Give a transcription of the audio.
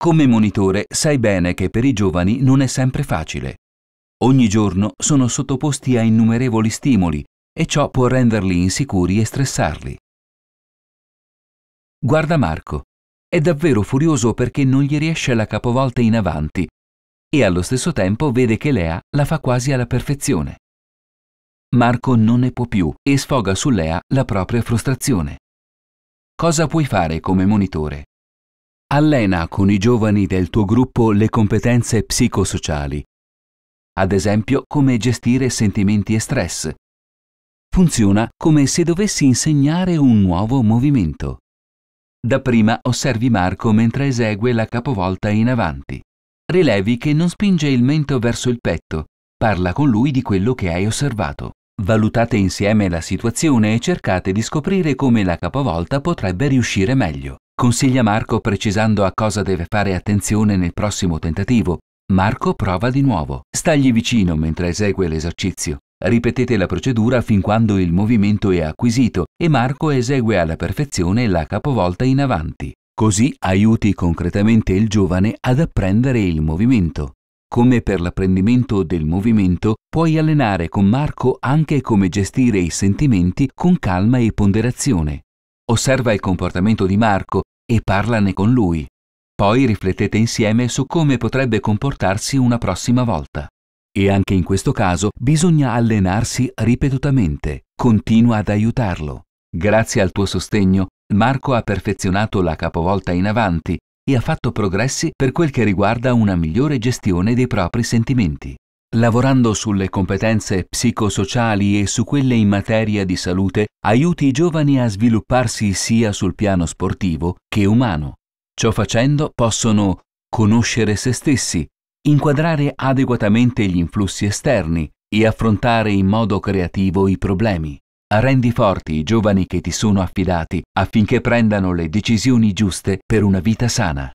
Come monitore sai bene che per i giovani non è sempre facile. Ogni giorno sono sottoposti a innumerevoli stimoli e ciò può renderli insicuri e stressarli. Guarda Marco, è davvero furioso perché non gli riesce la capovolta in avanti e allo stesso tempo vede che Lea la fa quasi alla perfezione. Marco non ne può più e sfoga su Lea la propria frustrazione. Cosa puoi fare come monitore? Allena con i giovani del tuo gruppo le competenze psicosociali, ad esempio come gestire sentimenti e stress. Funziona come se dovessi insegnare un nuovo movimento. Dapprima osservi Marco mentre esegue la capovolta in avanti. Rilevi che non spinge il mento verso il petto, parla con lui di quello che hai osservato. Valutate insieme la situazione e cercate di scoprire come la capovolta potrebbe riuscire meglio. Consiglia Marco precisando a cosa deve fare attenzione nel prossimo tentativo. Marco prova di nuovo. Stagli vicino mentre esegue l'esercizio. Ripetete la procedura fin quando il movimento è acquisito e Marco esegue alla perfezione la capovolta in avanti. Così aiuti concretamente il giovane ad apprendere il movimento. Come per l'apprendimento del movimento, puoi allenare con Marco anche come gestire i sentimenti con calma e ponderazione. Osserva il comportamento di Marco e parlane con lui. Poi riflettete insieme su come potrebbe comportarsi una prossima volta. E anche in questo caso bisogna allenarsi ripetutamente. Continua ad aiutarlo. Grazie al tuo sostegno, Marco ha perfezionato la capovolta in avanti e ha fatto progressi per quel che riguarda una migliore gestione dei propri sentimenti. Lavorando sulle competenze psicosociali e su quelle in materia di salute, aiuti i giovani a svilupparsi sia sul piano sportivo che umano. Ciò facendo possono conoscere se stessi, inquadrare adeguatamente gli influssi esterni e affrontare in modo creativo i problemi. Rendi forti i giovani che ti sono affidati affinché prendano le decisioni giuste per una vita sana.